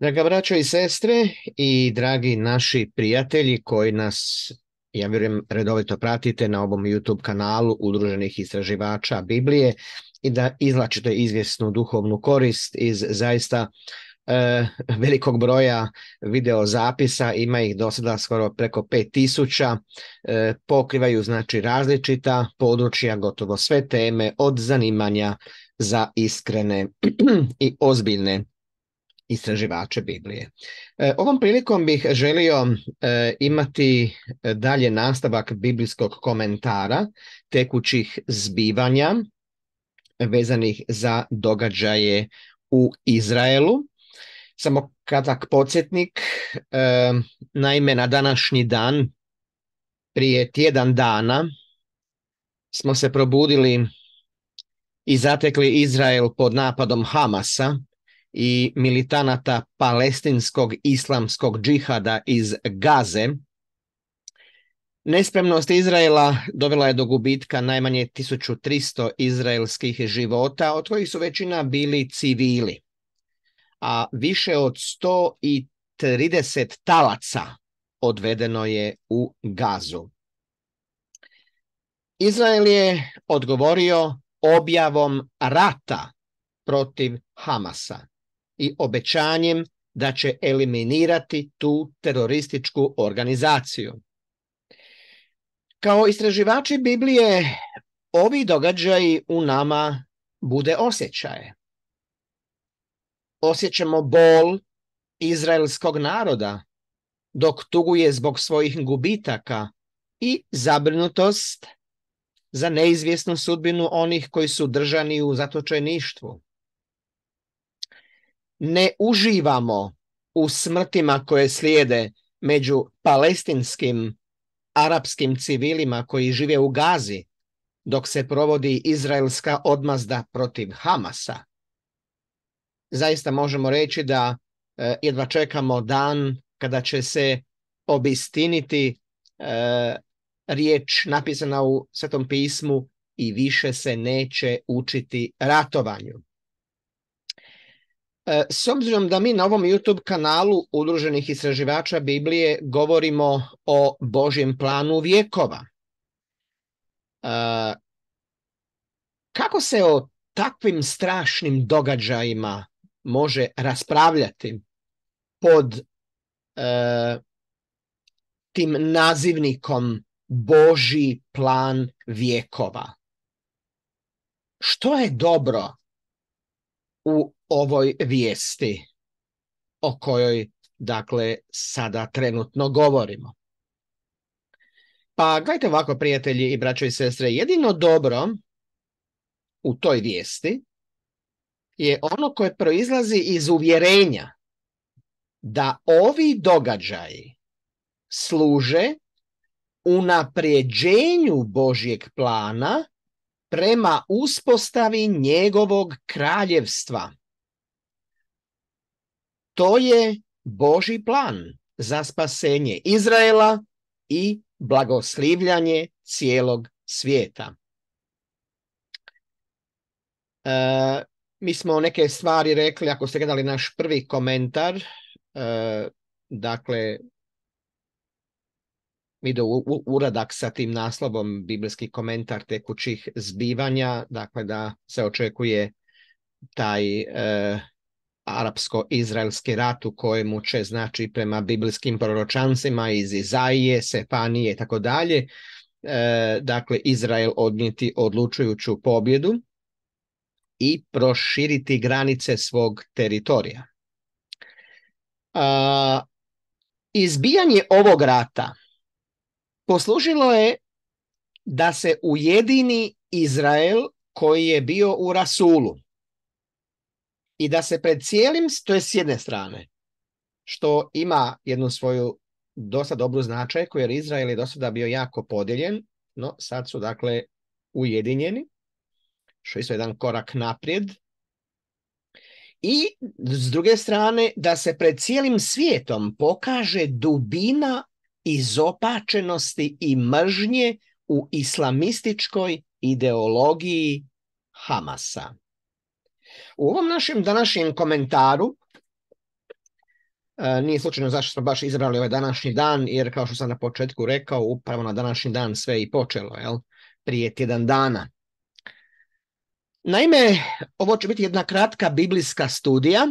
Draga braćo i sestre i dragi naši prijatelji koji nas, ja vjerujem, redovito pratite na ovom YouTube kanalu Udruženih istraživača Biblije i da izlačite izvjesnu duhovnu korist iz zaista e, velikog broja videozapisa, ima ih do sada skoro preko 5000, tisuća. E, pokrivaju znači različita područja, gotovo sve teme od zanimanja za iskrene i ozbiljne istraživače Biblije. E, ovom prilikom bih želio e, imati e, dalje nastavak biblijskog komentara tekućih zbivanja vezanih za događaje u Izraelu. Samo kratak podsjetnik, naime na današnji dan, prije tjedan dana, smo se probudili i zatekli Izrael pod napadom Hamasa, i militanata palestinskog islamskog džihada iz Gaze. Nespremnost Izraela dovela je do gubitka najmanje 1300 izraelskih života, od kojih su većina bili civili, a više od 130 talaca odvedeno je u Gazu. Izrael je odgovorio objavom rata protiv Hamasa i obećanjem da će eliminirati tu terorističku organizaciju. Kao istraživači Biblije, ovi događaji u nama bude osjećaje. Osjećamo bol izraelskog naroda, dok tuguje zbog svojih gubitaka i zabrinutost za neizvjesnu sudbinu onih koji su držani u zatočeništvu ne uživamo u smrtima koje slijede među palestinskim arapskim civilima koji žive u Gazi dok se provodi izraelska odmazda protiv Hamasa. Zaista možemo reći da e, jedva čekamo dan kada će se obistiniti e, riječ napisana u Svetom pismu i više se neće učiti ratovanju. E, s obzirom da mi na ovom YouTube kanalu Udruženih istraživača Biblije govorimo o Božjem planu vijekova, e, kako se o takvim strašnim događajima može raspravljati pod e, tim nazivnikom Božji plan vijekova? Što je dobro u ovoj vijesti o kojoj dakle sada trenutno govorimo. Pa gledajte ovako prijatelji i braćo i sestre, jedino dobro u toj vijesti je ono koje proizlazi iz uvjerenja da ovi događaji služe unapređenju Božjeg plana prema uspostavi njegovog kraljevstva. To je Boži plan za spasenje Izraela i blagoslivljanje cijelog svijeta. E, mi smo neke stvari rekli, ako ste gledali naš prvi komentar, e, dakle ide u, uradak sa tim naslovom biblijski komentar tekućih zbivanja, dakle da se očekuje taj e, arapsko-izraelski rat u kojemu će znači prema biblijskim proročancima iz Izaije, Sefanije i tako dalje, e, dakle Izrael odnijeti odlučujuću pobjedu i proširiti granice svog teritorija. Izbijanje ovog rata poslužilo je da se ujedini Izrael koji je bio u Rasulu i da se pred cijelim, to je s jedne strane, što ima jednu svoju dosta dobru značajku, jer Izrael je dosada bio jako podijeljen, no sad su dakle ujedinjeni, što je isto jedan korak naprijed. I s druge strane, da se pred cijelim svijetom pokaže dubina izopačenosti i mržnje u islamističkoj ideologiji Hamasa. U ovom našem današnjem komentaru e, nije slučajno zašto smo baš izabrali ovaj današnji dan, jer kao što sam na početku rekao, upravo na današnji dan sve i počelo, jel? prije tjedan dana. Naime, ovo će biti jedna kratka biblijska studija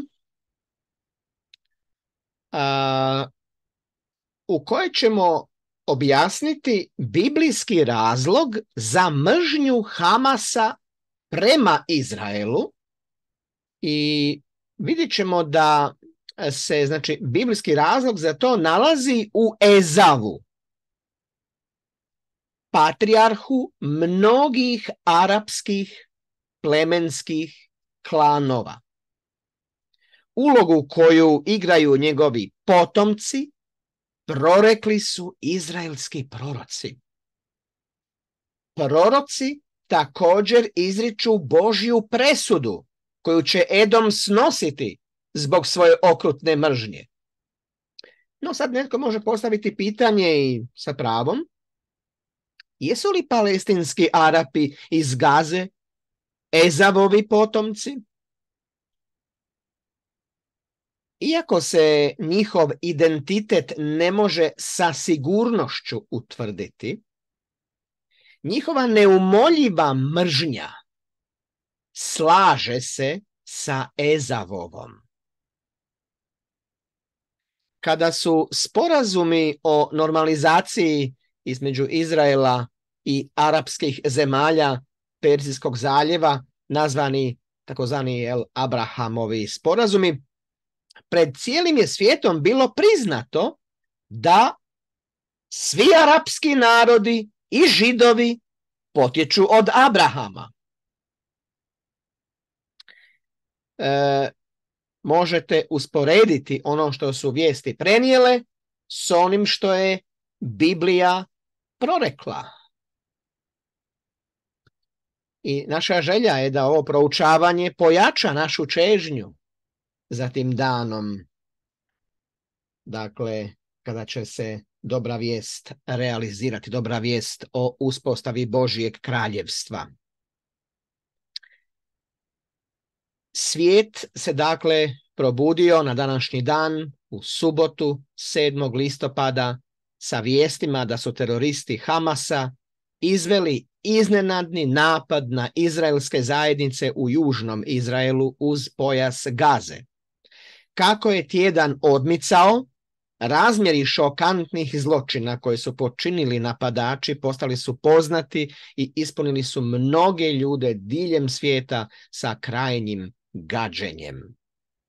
u kojoj ćemo objasniti biblijski razlog za mržnju Hamasa prema Izraelu i vidjet ćemo da se znači biblijski razlog za to nalazi u Ezavu patrijarhu mnogih arapskih plemenskih klanova. Ulogu koju igraju njegovi potomci prorekli su izraelski proroci. Proroci također izriču Božju presudu koju će Edom snositi zbog svoje okrutne mržnje. No sad netko može postaviti pitanje i sa pravom. Jesu li palestinski Arapi iz Gaze Ezavovi potomci? Iako se njihov identitet ne može sa sigurnošću utvrditi, njihova neumoljiva mržnja slaže se sa Ezavovom. Kada su sporazumi o normalizaciji između Izraela i arapskih zemalja Perzijskog zaljeva nazvani takozvani Abrahamovi sporazumi, pred cijelim je svijetom bilo priznato da svi arapski narodi i židovi potječu od Abrahama. E, možete usporediti ono što su vijesti prenijele s onim što je Biblija prorekla. I naša želja je da ovo proučavanje pojača našu čežnju zatim danom, dakle kada će se dobra vijest realizirati, dobra vijest o uspostavi Božijeg kraljevstva. Svijet se dakle probudio na današnji dan u subotu 7. listopada sa vijestima da su teroristi Hamasa izveli iznenadni napad na izraelske zajednice u južnom Izraelu uz pojas Gaze kako je tjedan odmicao, razmjeri šokantnih zločina koje su počinili napadači postali su poznati i ispunili su mnoge ljude diljem svijeta sa krajnjim gađenjem.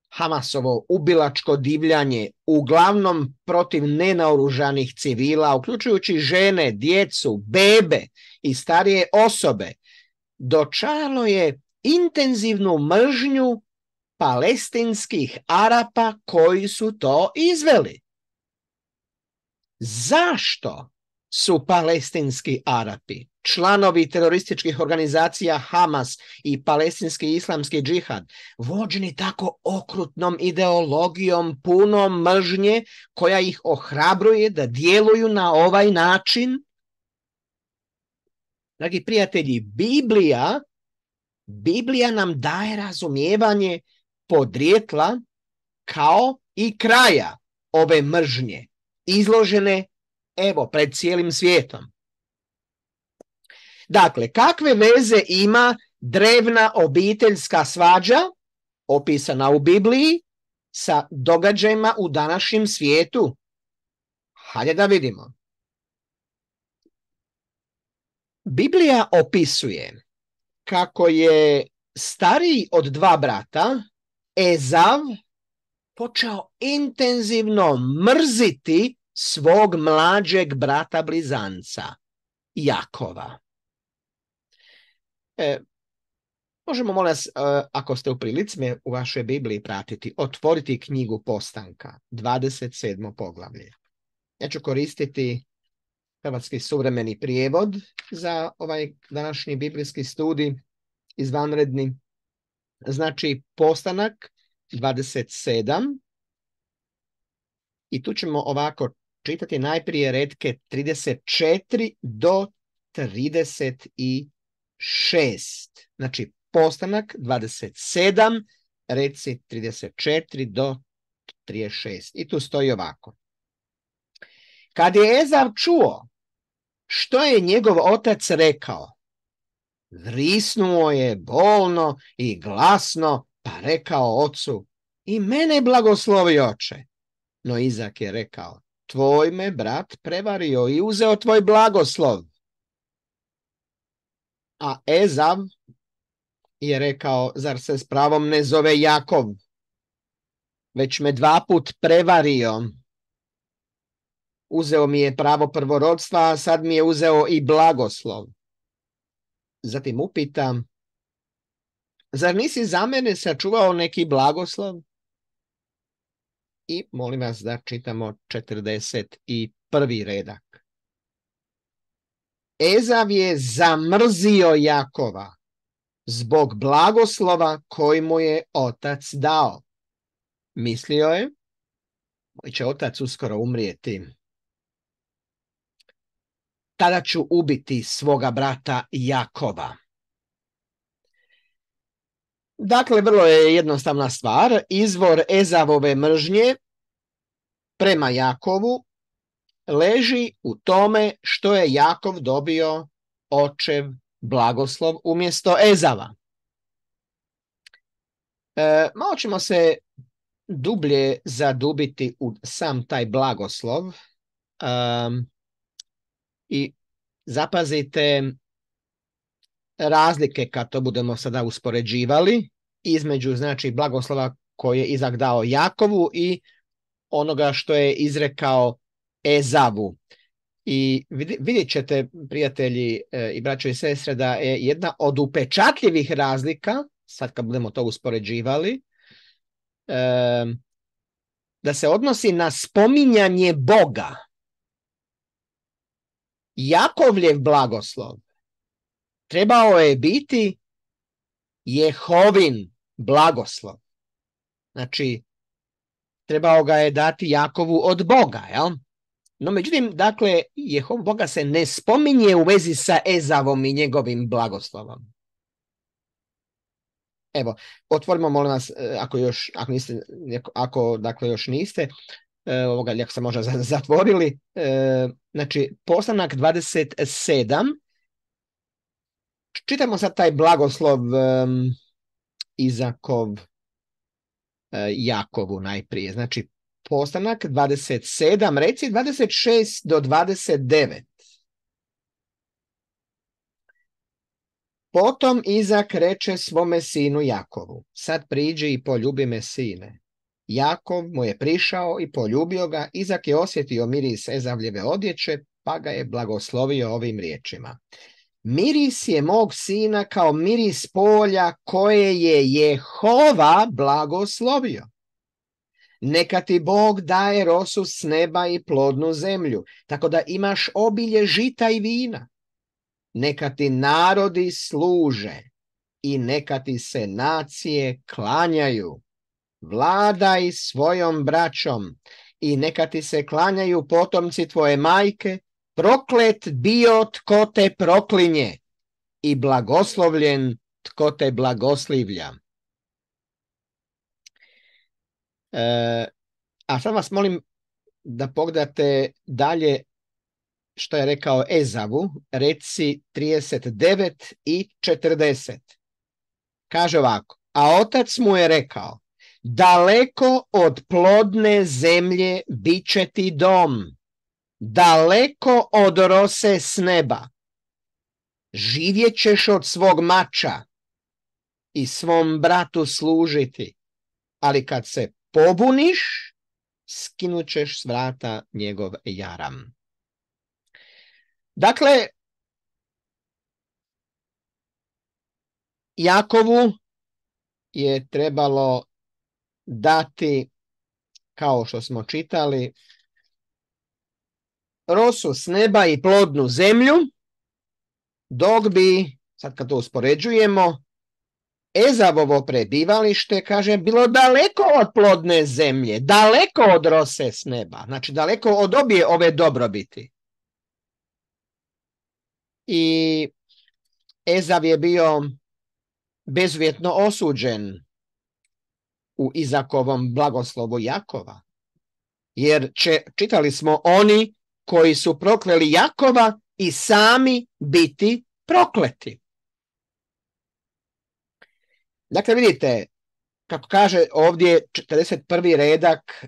Hamasovo ubilačko divljanje uglavnom protiv nenaoružanih civila, uključujući žene, djecu, bebe i starije osobe, dočalo je intenzivnu mržnju palestinskih Arapa koji su to izveli. Zašto su palestinski Arapi, članovi terorističkih organizacija Hamas i palestinski islamski džihad, vođeni tako okrutnom ideologijom punom mržnje koja ih ohrabruje da djeluju na ovaj način? Dragi prijatelji, Biblija, Biblija nam daje razumijevanje podrijetla kao i kraja ove mržnje izložene evo pred cijelim svijetom. Dakle, kakve veze ima drevna obiteljska svađa opisana u Bibliji sa događajima u današnjem svijetu? Hajde da vidimo. Biblija opisuje kako je stariji od dva brata Ezav počeo intenzivno mrziti svog mlađeg brata blizanca, Jakova. E, možemo, molim vas, e, ako ste u prilici u vašoj Bibliji pratiti, otvoriti knjigu Postanka, 27. poglavlje. Ja ću koristiti hrvatski suvremeni prijevod za ovaj današnji biblijski studij, izvanredni znači postanak 27 i tu ćemo ovako čitati najprije redke 34 do 36. Znači postanak 27, reci 34 do 36. I tu stoji ovako. Kad je Ezav čuo što je njegov otac rekao, Vrisnuo je bolno i glasno, pa rekao ocu, i mene blagoslovi oče. No Izak je rekao, tvoj me brat prevario i uzeo tvoj blagoslov. A Ezav je rekao, zar se s pravom ne zove Jakov? Već me dva put prevario. Uzeo mi je pravo prvorodstva, a sad mi je uzeo i blagoslov zatim upitam, zar nisi za mene sačuvao neki blagoslov? I molim vas da čitamo 41. redak. Ezav je zamrzio Jakova zbog blagoslova koji mu je otac dao. Mislio je, moj će otac uskoro umrijeti tada ću ubiti svoga brata Jakova. Dakle, vrlo je jednostavna stvar. Izvor Ezavove mržnje prema Jakovu leži u tome što je Jakov dobio očev blagoslov umjesto Ezava. E, malo ćemo se dublje zadubiti u sam taj blagoslov i zapazite razlike kad to budemo sada uspoređivali između znači blagoslova koje je Izak dao Jakovu i onoga što je izrekao Ezavu. I vidjet ćete, prijatelji e, i braćo i sestre, da je jedna od upečatljivih razlika, sad kad budemo to uspoređivali, e, da se odnosi na spominjanje Boga. Jakovljev blagoslov trebao je biti Jehovin blagoslov. Znači, trebao ga je dati Jakovu od Boga, jel? No, međutim, dakle, Jehov Boga se ne spominje u vezi sa Ezavom i njegovim blagoslovom. Evo, otvorimo, molim vas, e, ako još, ako niste, ako, dakle, još niste, E, ovoga lijek se možda zatvorili. E, znači, postanak 27. Čitamo sad taj blagoslov e, Izakov Jakovu najprije. Znači, postanak 27, reci 26 do 29. Potom Izak reče svome sinu Jakovu, sad priđi i poljubi me sine. Jakov mu je prišao i poljubio ga, Izak je osjetio miris Ezavljeve odjeće, pa ga je blagoslovio ovim riječima. Miris je mog sina kao miris polja koje je Jehova blagoslovio. Neka ti Bog daje rosu s neba i plodnu zemlju, tako da imaš obilje žita i vina. Neka ti narodi služe i neka ti se nacije klanjaju vladaj svojom braćom i neka ti se klanjaju potomci tvoje majke, proklet bio tko te proklinje i blagoslovljen tko te blagoslivlja. E, a sad vas molim da pogledate dalje što je rekao Ezavu, reci 39 i 40. Kaže ovako, a otac mu je rekao, Daleko od plodne zemlje bit će ti dom, daleko od rose s neba. Živjet ćeš od svog mača i svom bratu služiti, ali kad se pobuniš, skinut ćeš s vrata njegov jaram. Dakle, Jakovu je trebalo dati, kao što smo čitali, rosu s neba i plodnu zemlju, dok bi, sad kad to uspoređujemo, Ezavovo prebivalište, kaže, bilo daleko od plodne zemlje, daleko od rose s neba, znači daleko od obje ove dobrobiti. I Ezav je bio bezvjetno osuđen u Izakovom blagoslovu Jakova. Jer će, čitali smo, oni koji su prokleli Jakova i sami biti prokleti. Dakle, vidite, kako kaže ovdje 41. redak,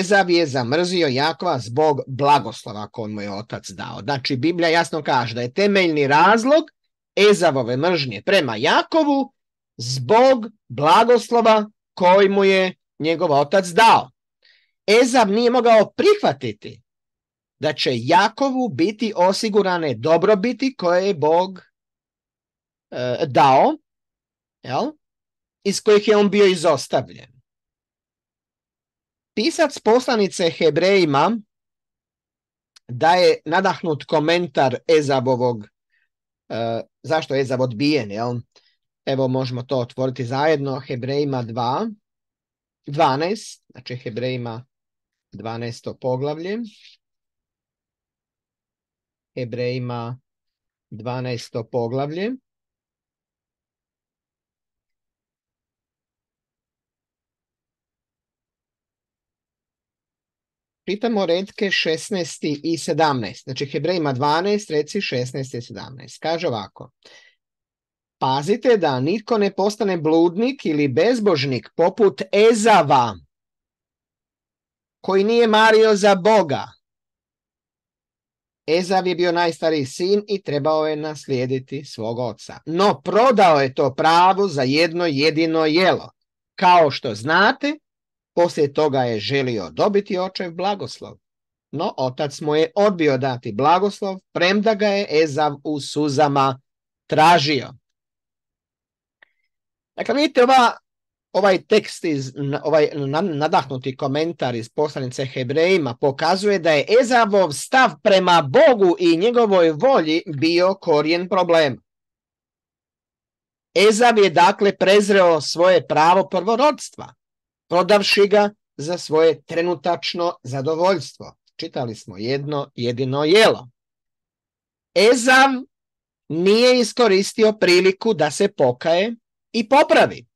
Ezav je zamrzio Jakova zbog blagoslova koju mu je otac dao. Znači, Biblija jasno kaže da je temeljni razlog Ezavove mržnje prema Jakovu zbog blagoslova koji mu je njegov otac dao. Ezav nije mogao prihvatiti da će Jakovu biti osigurane dobrobiti koje je Bog e, dao, jel? iz kojih je on bio izostavljen. Pisac poslanice Hebrejima daje nadahnut komentar Ezabovog, e, zašto je Ezab odbijen, jel? Evo možemo to otvoriti zajedno. Hebrejima 2, 12, znači Hebrejima 12. poglavlje. Hebrejima 12. poglavlje. Čitamo redke 16. i 17. Znači Hebrejima 12, reci 16 i 17. Kaže ovako. Pazite da nitko ne postane bludnik ili bezbožnik poput Ezava, koji nije mario za Boga. Ezav je bio najstariji sin i trebao je naslijediti svog oca. No prodao je to pravo za jedno jedino jelo. Kao što znate, poslije toga je želio dobiti očev blagoslov. No otac mu je odbio dati blagoslov, premda ga je Ezav u suzama tražio. Dakle, vidite ova, ovaj tekst, iz, ovaj nadahnuti komentar iz poslanice Hebrejima pokazuje da je Ezavov stav prema Bogu i njegovoj volji bio korijen problema. Ezav je dakle prezreo svoje pravo prvorodstva, prodavši ga za svoje trenutačno zadovoljstvo. Čitali smo jedno jedino jelo. Ezav nije iskoristio priliku da se pokaje i popravi.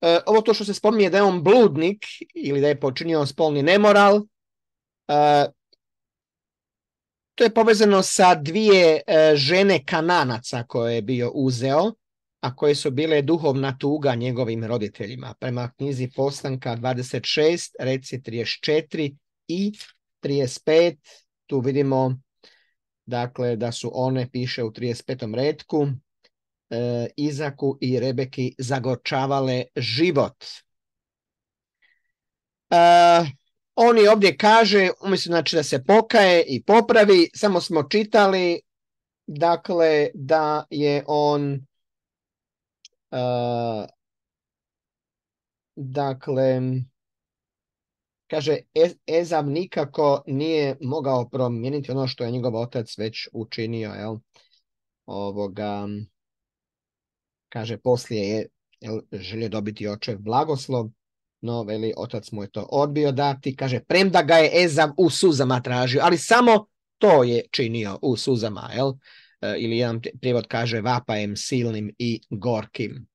E, ovo to što se spominje da je on bludnik ili da je počinio spolni nemoral, e, to je povezano sa dvije e, žene kananaca koje je bio uzeo, a koje su bile duhovna tuga njegovim roditeljima. Prema knjizi Postanka 26, reci 34 i 35, tu vidimo dakle da su one, piše u 35. redku, E, Izaku i Rebeki zagorčavale život. E, oni ovdje kaže, umjesto znači da se pokaje i popravi, samo smo čitali dakle da je on e, dakle kaže Ezav nikako nije mogao promijeniti ono što je njegov otac već učinio jel? ovoga Kaže, poslije je jel, želio dobiti očev blagoslov, no veli, otac mu je to odbio dati. Kaže, premda ga je Ezav u suzama tražio, ali samo to je činio u suzama, jel? E, ili jedan prijevod kaže vapajem silnim i gorkim.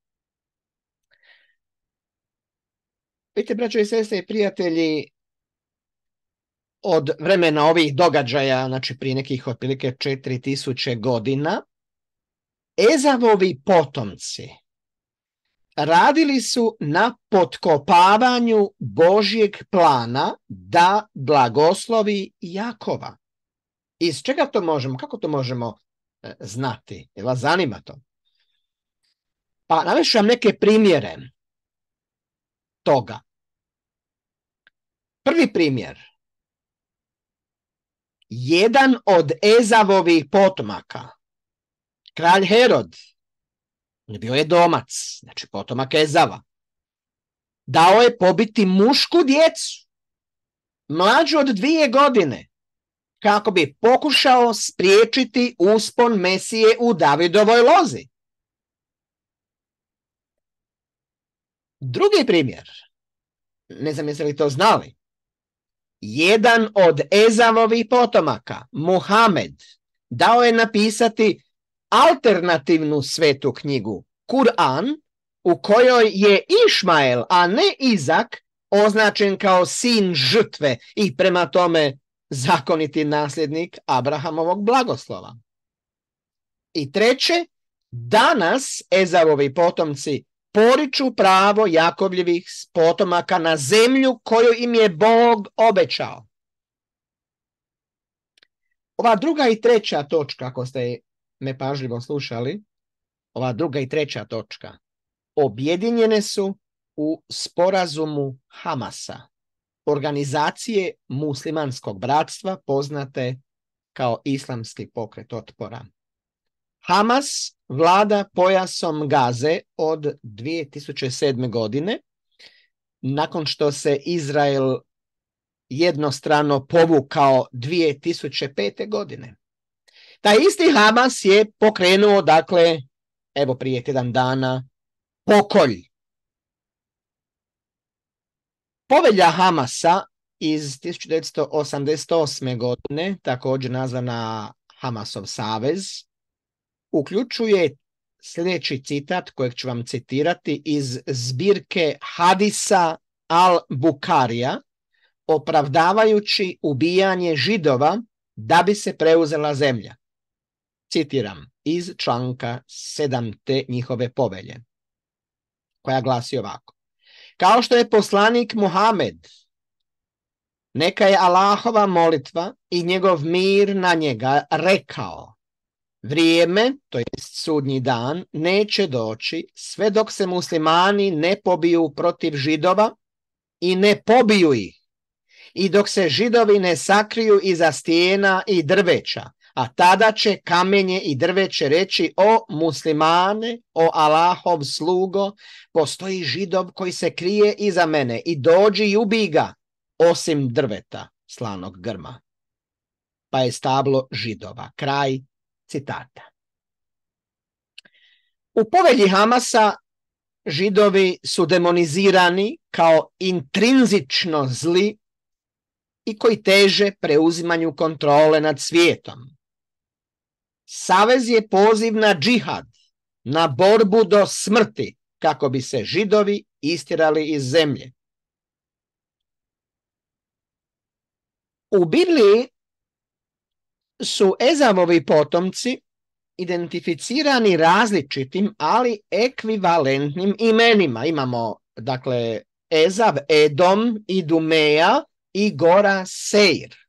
Vidite, braćo i sestre i prijatelji, od vremena ovih događaja, znači prije nekih otprilike 4000 godina, Ezavovi potomci radili su na potkopavanju Božjeg plana da blagoslovi Jakova. Iz čega to možemo, kako to možemo e, znati? Jel vas zanima to? Pa navešu vam neke primjere toga. Prvi primjer. Jedan od Ezavovih potomaka Kralj Herod, bio je domac, znači potomak Ezava, dao je pobiti mušku djecu, mlađu od dvije godine, kako bi pokušao spriječiti uspon Mesije u Davidovoj lozi. Drugi primjer, ne znam jeste li to znali, jedan od Ezavovih potomaka, Muhamed, dao je napisati alternativnu svetu knjigu, Kur'an, u kojoj je Išmael, a ne Izak, označen kao sin žrtve i prema tome zakoniti nasljednik Abrahamovog blagoslova. I treće, danas Ezavovi potomci poriču pravo Jakovljevih potomaka na zemlju koju im je Bog obećao. Ova druga i treća točka, ako ste me pažljivo slušali, ova druga i treća točka, objedinjene su u sporazumu Hamasa, organizacije muslimanskog bratstva poznate kao islamski pokret otpora. Hamas vlada pojasom Gaze od 2007. godine, nakon što se Izrael jednostrano povukao 2005. godine. Taj isti Hamas je pokrenuo, dakle, evo prije tjedan dana, pokolj. Povelja Hamasa iz 1988. godine, također nazvana Hamasov savez, uključuje sljedeći citat kojeg ću vam citirati iz zbirke Hadisa al-Bukarija, opravdavajući ubijanje židova da bi se preuzela zemlja citiram, iz članka sedam te njihove povelje, koja glasi ovako. Kao što je poslanik Muhamed, neka je Allahova molitva i njegov mir na njega rekao, Vrijeme, to jest sudnji dan, neće doći sve dok se muslimani ne pobiju protiv židova i ne pobiju ih i dok se židovi ne sakriju iza stijena i drveća a tada će kamenje i drveće reći o muslimane, o Allahov slugo, postoji židov koji se krije iza mene i dođi i ubij ga, osim drveta slanog grma. Pa je stablo židova. Kraj citata. U povelji Hamasa židovi su demonizirani kao intrinzično zli i koji teže preuzimanju kontrole nad svijetom. Savez je poziv na džihad, na borbu do smrti, kako bi se židovi istirali iz zemlje. U Bibliji su Ezavovi potomci identificirani različitim, ali ekvivalentnim imenima. Imamo, dakle, Ezav, Edom, Idumeja i Gora Seir.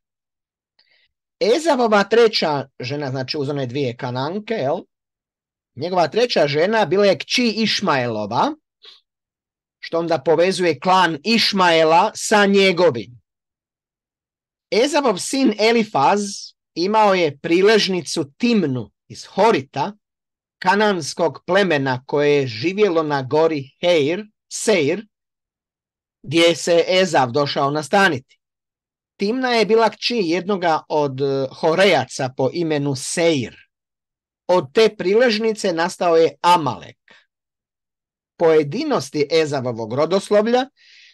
Ezavova treća žena, znači uz one dvije kananke, jel? Njegova treća žena bila je kći Išmaelova, što onda povezuje klan Išmaela sa njegovim. Ezavov sin Elifaz imao je priležnicu Timnu iz Horita, kananskog plemena koje je živjelo na gori Heir, Seir, gdje se Ezav došao nastaniti. Timna je bila kći jednoga od e, Horejaca po imenu Seir. Od te priležnice nastao je Amalek. Pojedinosti Ezavovog rodoslovlja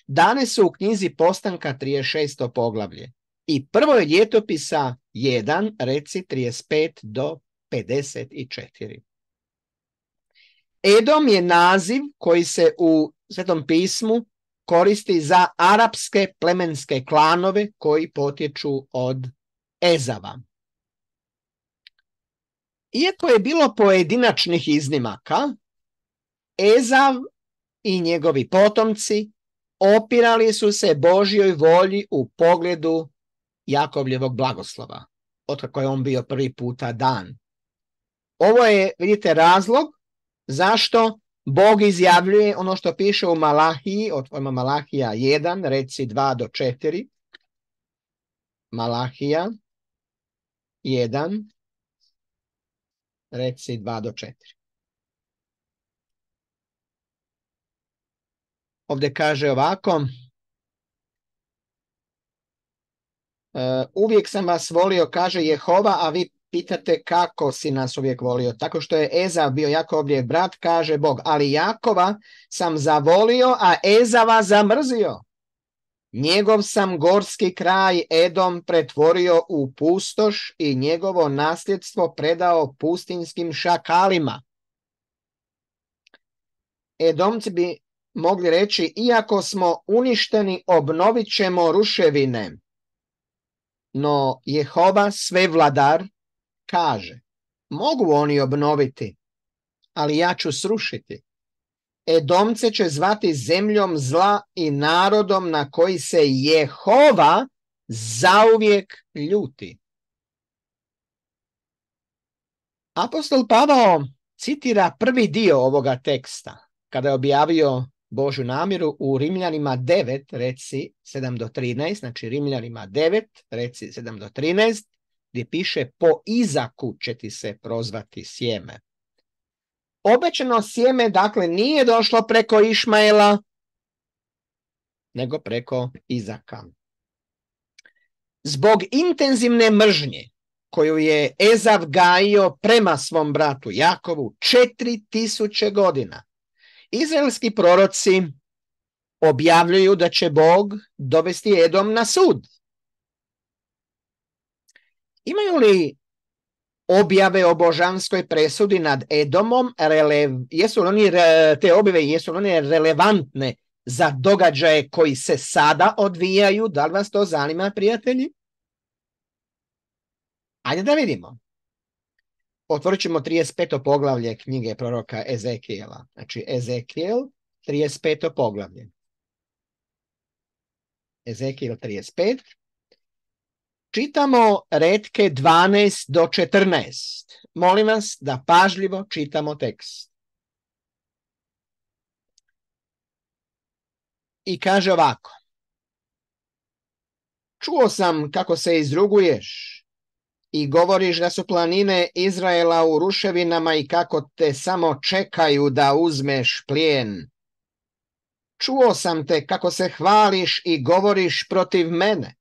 dane su u knjizi Postanka 36. poglavlje i prvo je ljetopisa 1, reci 35 do 54. Edom je naziv koji se u Svetom pismu koristi za arapske plemenske klanove koji potječu od Ezava. Iako je bilo pojedinačnih iznimaka, Ezav i njegovi potomci opirali su se Božjoj volji u pogledu Jakovljevog blagoslova, otkako je on bio prvi puta dan. Ovo je, vidite, razlog zašto Bog izjavljuje ono što piše u Malahiji, otvorimo Malahija 1, reci 2 do 4. Malahija 1, reci 2 do 4. Ovdje kaže ovako, e, uvijek sam vas volio, kaže Jehova, a vi pitate kako si nas uvijek volio. Tako što je Eza bio Jakovljev brat, kaže Bog, ali Jakova sam zavolio, a Ezava zamrzio. Njegov sam gorski kraj Edom pretvorio u pustoš i njegovo nasljedstvo predao pustinskim šakalima. Edomci bi mogli reći, iako smo uništeni, obnovit ćemo ruševine. No Jehova svevladar kaže, mogu oni obnoviti, ali ja ću srušiti. Edomce će zvati zemljom zla i narodom na koji se Jehova zauvijek ljuti. Apostol Pavao citira prvi dio ovoga teksta kada je objavio Božu namjeru u Rimljanima 9, reci 7 do 13, znači Rimljanima 9, reci 7 do 13, gdje piše po izaku će ti se prozvati sjeme. Obećeno sjeme dakle nije došlo preko Išmaela, nego preko Izaka. Zbog intenzivne mržnje koju je Ezav gajio prema svom bratu Jakovu četiri godina, izraelski proroci objavljuju da će Bog dovesti Edom na sud Imaju li objave o božanskoj presudi nad Edomom, jesu li oni, te objave jesu li oni relevantne za događaje koji se sada odvijaju? Da li vas to zanima, prijatelji? Ajde da vidimo. Otvorit ćemo 35. poglavlje knjige proroka Ezekijela. Znači Ezekijel, 35. poglavlje. Ezekijel 35 čitamo redke 12 do 14. Molim vas da pažljivo čitamo tekst. I kaže ovako. Čuo sam kako se izruguješ i govoriš da su planine Izraela u ruševinama i kako te samo čekaju da uzmeš plijen. Čuo sam te kako se hvališ i govoriš protiv mene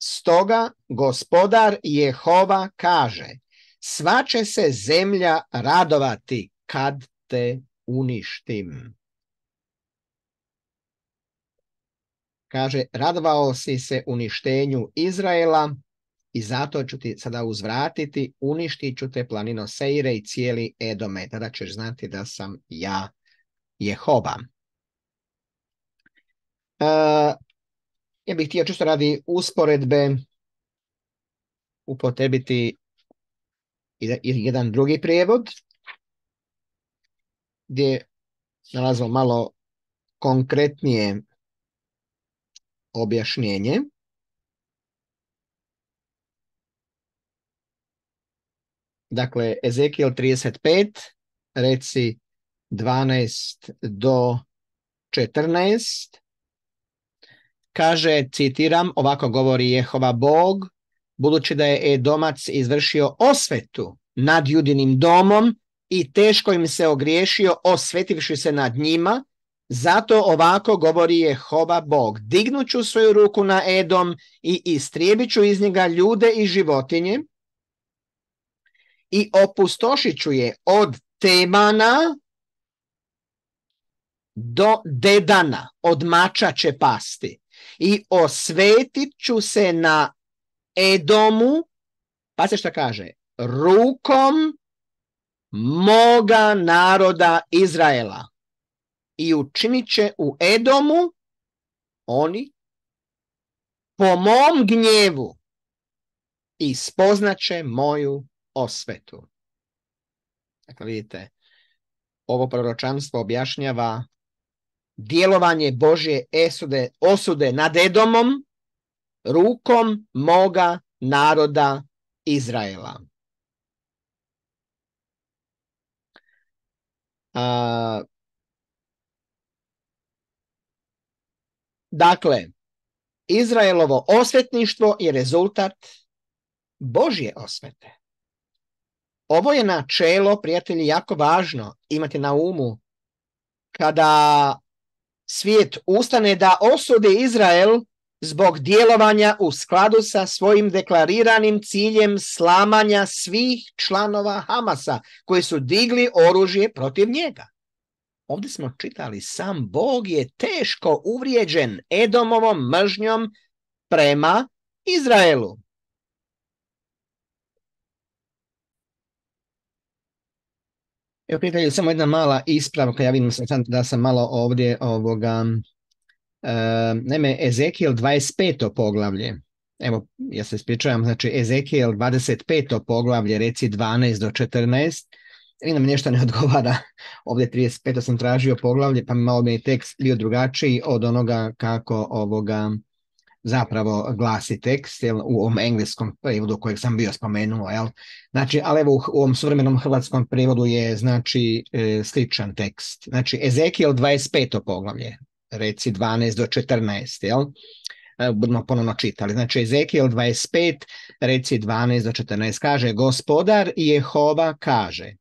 Stoga gospodar Jehova kaže, sva će se zemlja radovati kad te uništim. Kaže, radovao si se uništenju Izraela i zato ću ti sada uzvratiti, uništit ću te planino Seire i cijeli Edome. Tada ćeš znati da sam ja Jehova. E, ja bih htio čisto radi usporedbe upotrebiti jedan drugi prijevod gdje nalazimo malo konkretnije objašnjenje. Dakle, Ezekiel 35, reci 12 do 14. Kaže, citiram, ovako govori Jehova Bog, budući da je Edomac izvršio osvetu nad judinim domom i teško im se ogriješio osvetivši se nad njima, zato ovako govori Jehova Bog, dignut ću svoju ruku na Edom i istrijebit ću iz njega ljude i životinje i opustošit ću je od Temana do Dedana, od mača će pasti i osvetit ću se na Edomu, pa se što kaže, rukom moga naroda Izraela i učinit će u Edomu oni po mom gnjevu i spoznaće moju osvetu. Dakle, vidite, ovo proročanstvo objašnjava djelovanje Božje esude, osude nad Edomom rukom moga naroda Izraela. dakle, Izraelovo osvetništvo je rezultat Božje osvete. Ovo je načelo, prijatelji, jako važno imati na umu kada svijet ustane da osudi Izrael zbog djelovanja u skladu sa svojim deklariranim ciljem slamanja svih članova Hamasa koji su digli oružje protiv njega. Ovdje smo čitali, sam Bog je teško uvrijeđen Edomovom mržnjom prema Izraelu. Evo samo jedna mala ispravka, ja vidim sam da sam malo ovdje ovoga, uh, naime Ezekiel 25. poglavlje, evo ja se ispričavam, znači Ezekiel 25. poglavlje reci 12 do 14, i nam nešto ne odgovara, ovdje 35. sam tražio poglavlje pa malo mi je tekst bio drugačiji od onoga kako ovoga zapravo glasi tekst jel, u ovom engleskom prijevodu kojeg sam bio spomenuo. Jel. Znači, ali evo u ovom suvremenom hrvatskom prijevodu je znači e, sličan tekst. Znači, Ezekiel 25. poglavlje, reci 12 do 14, jel? E, budemo ponovno čitali. Znači, Ezekiel 25, reci 12 do 14, kaže Gospodar Jehova kaže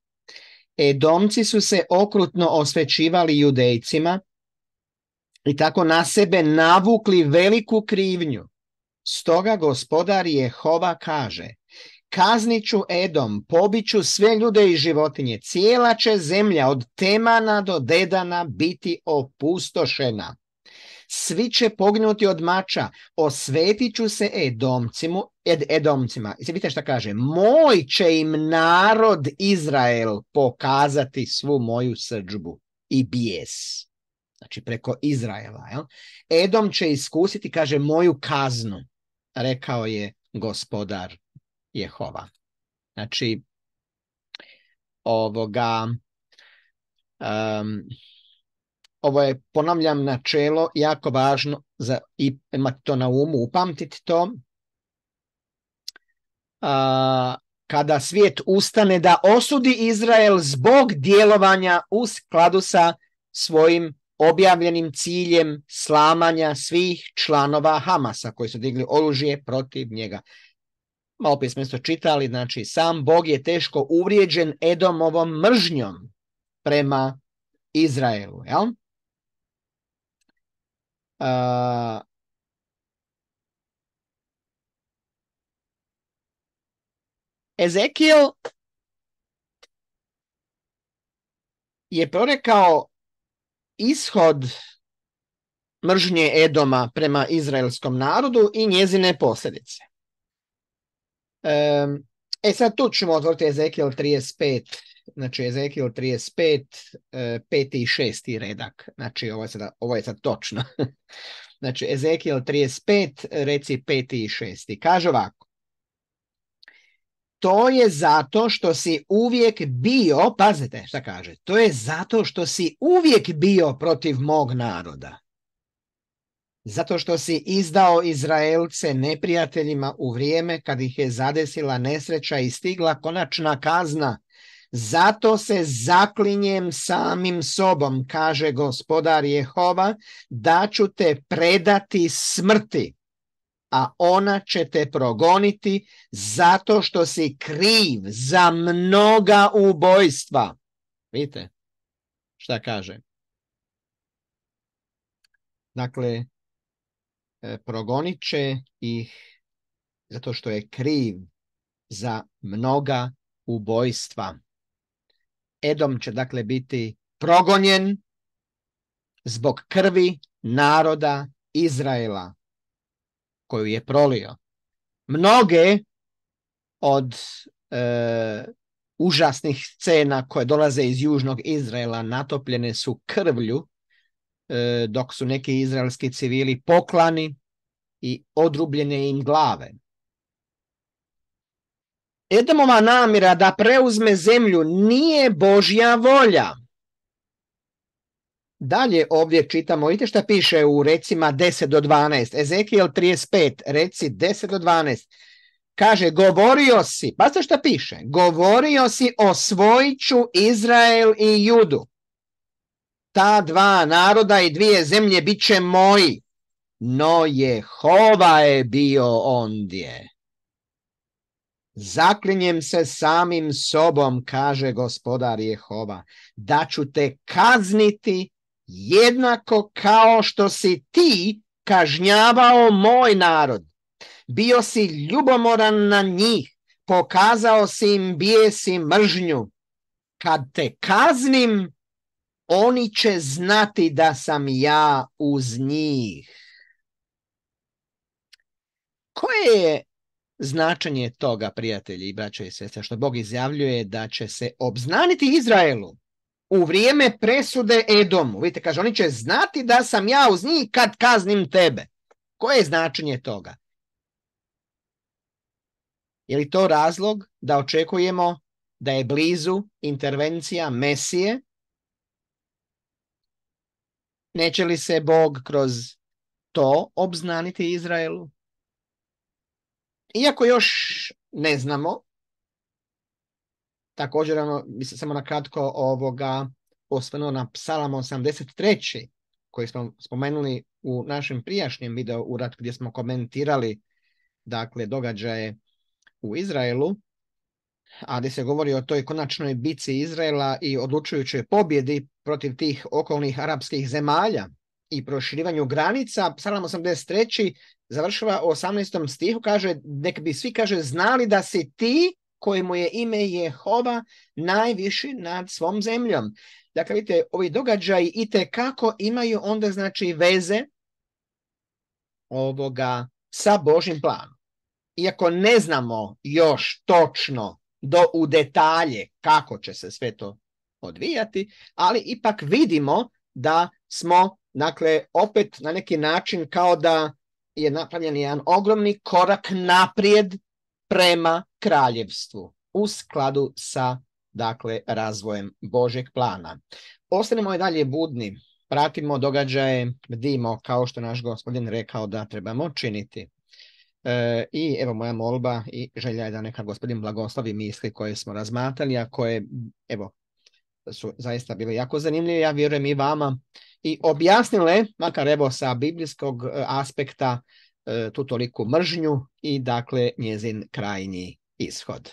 Edomci su se okrutno osvećivali judejcima, i tako na sebe navukli veliku krivnju. Stoga gospodar Jehova kaže, kazniću Edom, pobiću sve ljude i životinje, cijela će zemlja od Temana do Dedana biti opustošena. Svi će pognuti od mača, osvetit ću se Edomcimu, ed, Edomcima. I se vidite šta kaže, moj će im narod Izrael pokazati svu moju srđbu i bijes znači preko Izraela. Edom će iskusiti, kaže, moju kaznu, rekao je gospodar Jehova. Znači, ovoga, ovo je, ponavljam, načelo, jako važno za, imati to na umu, upamtiti to. kada svijet ustane da osudi Izrael zbog djelovanja u skladu sa svojim objavljenim ciljem slamanja svih članova Hamasa koji su digli oružje protiv njega. Malo opet smo isto čitali, znači sam Bog je teško uvrijeđen Edomovom mržnjom prema Izraelu. Jel? Ezekiel je prorekao ishod mržnje Edoma prema izraelskom narodu i njezine posljedice. E sad tu ćemo otvoriti Ezekiel 35, znači Ezekiel 35, 5. E, i 6. redak. Znači ovo je sad, ovo je sad točno. Znači Ezekiel 35, reci 5. i 6. Kaže ovako to je zato što si uvijek bio, pazite šta kaže, to je zato što si uvijek bio protiv mog naroda. Zato što si izdao Izraelce neprijateljima u vrijeme kad ih je zadesila nesreća i stigla konačna kazna. Zato se zaklinjem samim sobom, kaže gospodar Jehova, da ću te predati smrti a ona će te progoniti zato što si kriv za mnoga ubojstva. Vidite šta kaže. Dakle, e, progonit će ih zato što je kriv za mnoga ubojstva. Edom će dakle biti progonjen zbog krvi naroda Izraela koju je prolio. Mnoge od e, užasnih scena koje dolaze iz južnog Izraela natopljene su krvlju e, dok su neki izraelski civili poklani i odrubljene im glave. Edomova namira da preuzme zemlju nije Božja volja. Dalje ovdje čitamo, vidite šta piše u recima 10 do 12, Ezekiel 35, reci 10 do 12. Kaže, govorio si, pazite šta piše, govorio si o svojiću Izrael i Judu. Ta dva naroda i dvije zemlje bit će moji, no Jehova je bio ondje. Zaklinjem se samim sobom, kaže gospodar Jehova, da ću te kazniti jednako kao što si ti kažnjavao moj narod. Bio si ljubomoran na njih, pokazao si im bijes i mržnju. Kad te kaznim, oni će znati da sam ja uz njih. Koje je značenje toga, prijatelji i braće i što Bog izjavljuje da će se obznaniti Izraelu? u vrijeme presude Edomu. Vidite, kaže, oni će znati da sam ja uz njih kad kaznim tebe. Koje je značenje toga? Je li to razlog da očekujemo da je blizu intervencija Mesije? Neće li se Bog kroz to obznaniti Izraelu? Iako još ne znamo također ono, samo na kratko ovoga osvrnuo na psalam 83. koji smo spomenuli u našem prijašnjem video urat gdje smo komentirali dakle događaje u Izraelu, a gdje se govori o toj konačnoj bici Izraela i odlučujućoj pobjedi protiv tih okolnih arapskih zemalja i proširivanju granica, psalam 83. završava u 18. stihu, kaže, nek bi svi, kaže, znali da si ti kojemu je ime Jehova najviši nad svom zemljom. Dakle, vidite, ovi događaji i kako imaju onda znači veze ovoga sa Božim planom. Iako ne znamo još točno do u detalje kako će se sve to odvijati, ali ipak vidimo da smo, dakle, opet na neki način kao da je napravljen jedan ogromni korak naprijed prema kraljevstvu u skladu sa dakle razvojem Božeg plana. Ostanemo i dalje budni, pratimo događaje, vidimo kao što naš gospodin rekao da trebamo činiti. E, I evo moja molba i želja je da neka gospodin blagoslovi misli koje smo razmatrali, a koje evo su zaista bile jako zanimljive, ja vjerujem i vama, i objasnile, makar evo sa biblijskog e, aspekta, e, tu toliku mržnju i dakle njezin krajnji Please, God.